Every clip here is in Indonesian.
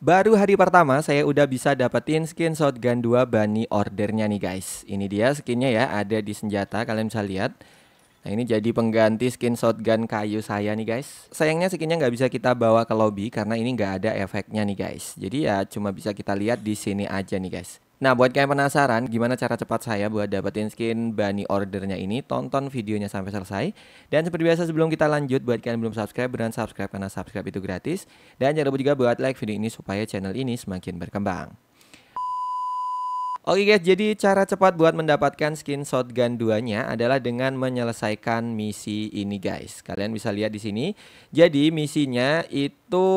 Baru hari pertama saya udah bisa dapetin skin shotgun 2 Bunny ordernya nih guys. Ini dia skinnya ya, ada di senjata kalian bisa lihat. Nah ini jadi pengganti skin shotgun kayu saya nih guys. Sayangnya skinnya nggak bisa kita bawa ke lobby karena ini nggak ada efeknya nih guys. Jadi ya cuma bisa kita lihat di sini aja nih guys. Nah, buat kalian penasaran gimana cara cepat saya buat dapetin skin bunny ordernya ini, tonton videonya sampai selesai. Dan seperti biasa sebelum kita lanjut, buat kalian belum subscribe, beneran subscribe karena subscribe itu gratis. Dan jangan lupa juga buat like video ini supaya channel ini semakin berkembang. Oke guys, jadi cara cepat buat mendapatkan skin shotgun 2-nya adalah dengan menyelesaikan misi ini guys. Kalian bisa lihat di sini. Jadi misinya itu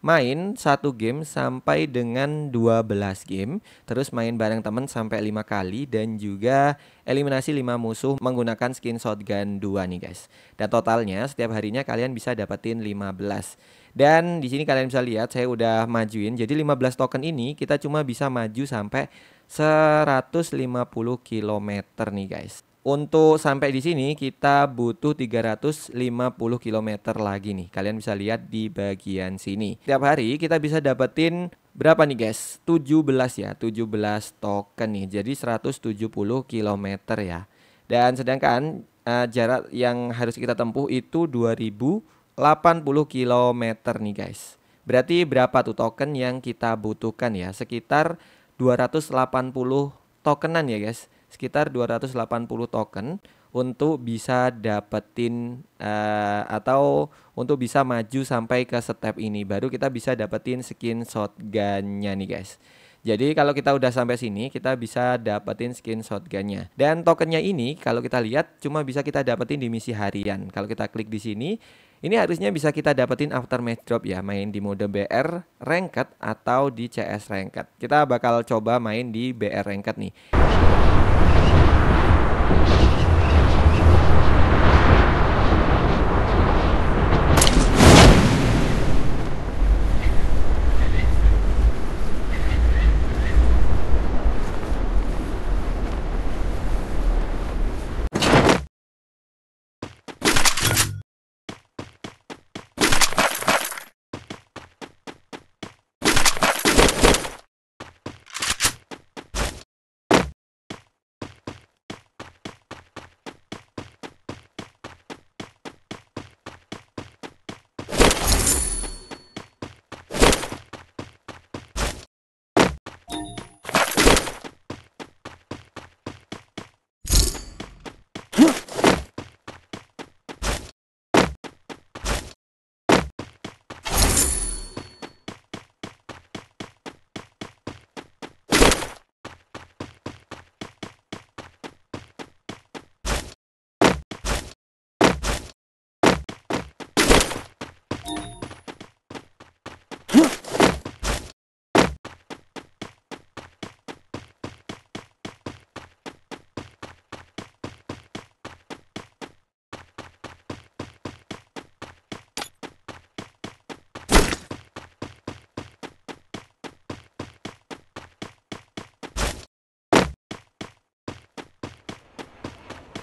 main satu game sampai dengan 12 game, terus main bareng temen sampai lima kali dan juga eliminasi lima musuh menggunakan skin shotgun dua nih guys. Dan totalnya setiap harinya kalian bisa dapetin 15. Dan di sini kalian bisa lihat saya udah majuin. Jadi 15 token ini kita cuma bisa maju sampai 150 km nih guys. Untuk sampai di sini kita butuh 350 km lagi nih. Kalian bisa lihat di bagian sini. Setiap hari kita bisa dapetin berapa nih guys? 17 ya, 17 token nih. Jadi 170 km ya. Dan sedangkan uh, jarak yang harus kita tempuh itu 2080 km nih guys. Berarti berapa tuh token yang kita butuhkan ya? Sekitar 280 tokenan ya guys sekitar 280 token untuk bisa dapetin uh, atau untuk bisa maju sampai ke step ini baru kita bisa dapetin skin shotgunnya nih guys. Jadi kalau kita udah sampai sini kita bisa dapetin skin shotgunnya. Dan tokennya ini kalau kita lihat cuma bisa kita dapetin di misi harian. Kalau kita klik di sini ini harusnya bisa kita dapetin after match drop ya, main di mode BR Ranked atau di CS Ranked. Kita bakal coba main di BR Ranked nih.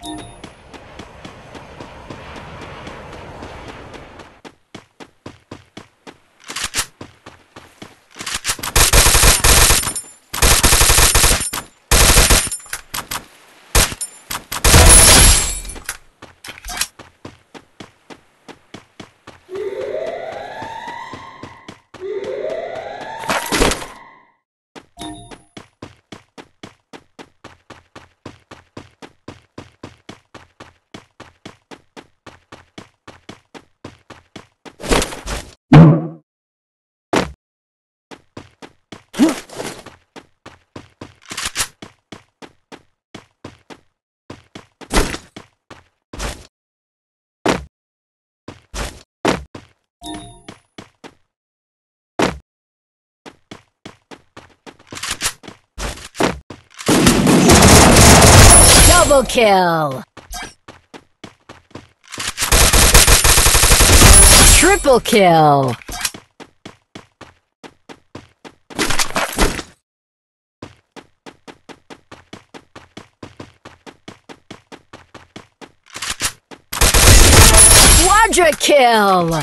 Thank you. Double kill! Triple kill! Quadra kill!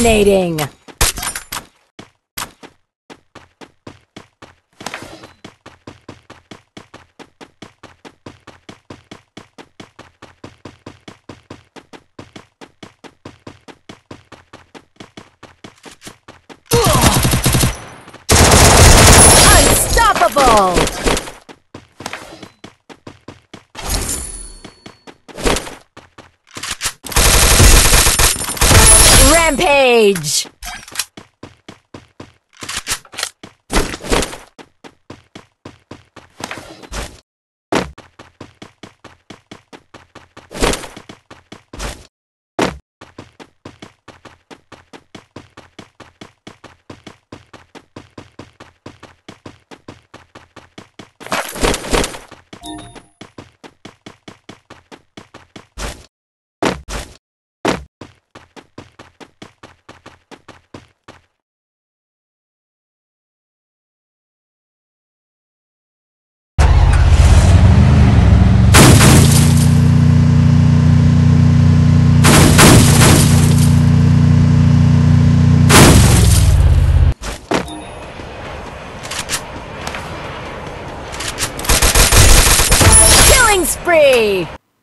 Dominating! Unstoppable! Rampage! age. Killing spree!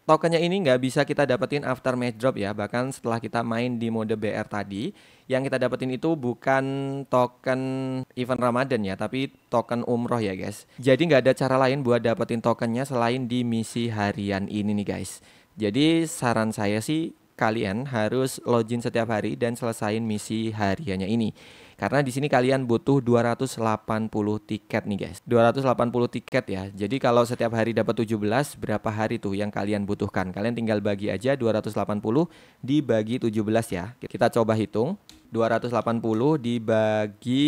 Tokennya ini nggak bisa kita dapetin after match drop ya, bahkan setelah kita main di mode BR tadi, yang kita dapetin itu bukan token event Ramadan ya, tapi token umroh ya guys. Jadi nggak ada cara lain buat dapetin tokennya selain di misi harian ini nih guys. Jadi saran saya sih kalian harus login setiap hari dan selesain misi hariannya ini. Karena di sini kalian butuh 280 tiket nih guys. 280 tiket ya. Jadi kalau setiap hari dapat 17, berapa hari tuh yang kalian butuhkan? Kalian tinggal bagi aja 280 dibagi 17 ya. Kita coba hitung. 280 dibagi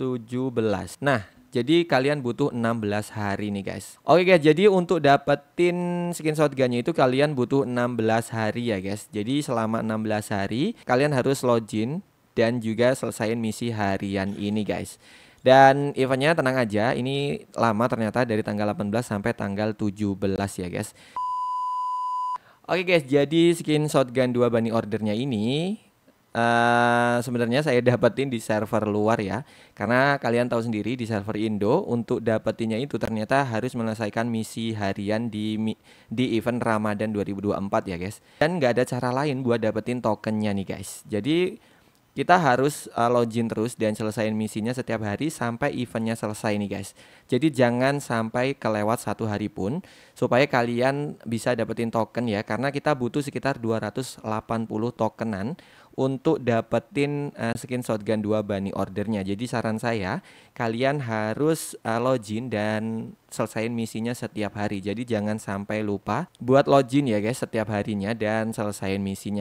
17. Nah, jadi kalian butuh 16 hari nih guys. Oke guys, jadi untuk dapetin skin shotgunnya itu kalian butuh 16 hari ya guys. Jadi selama 16 hari kalian harus login dan juga selesaiin misi harian ini guys. Dan eventnya tenang aja, ini lama ternyata dari tanggal 18 sampai tanggal 17 ya guys. Oke guys, jadi skin shotgun 2 bunny ordernya ini Uh, sebenarnya saya dapetin di server luar ya karena kalian tahu sendiri di server Indo untuk dapetinnya itu ternyata harus menyelesaikan misi harian di di event Ramadan 2024 ya guys dan nggak ada cara lain buat dapetin tokennya nih guys jadi kita harus uh, login terus dan selesaiin misinya setiap hari sampai eventnya selesai nih guys. Jadi jangan sampai kelewat satu hari pun supaya kalian bisa dapetin token ya karena kita butuh sekitar 280 tokenan untuk dapetin uh, eh, skin shotgun 2 bani ordernya. Jadi saran saya kalian harus uh, login dan selesaiin misinya setiap hari. Jadi jangan sampai lupa buat login ya guys setiap harinya dan selesaiin misinya.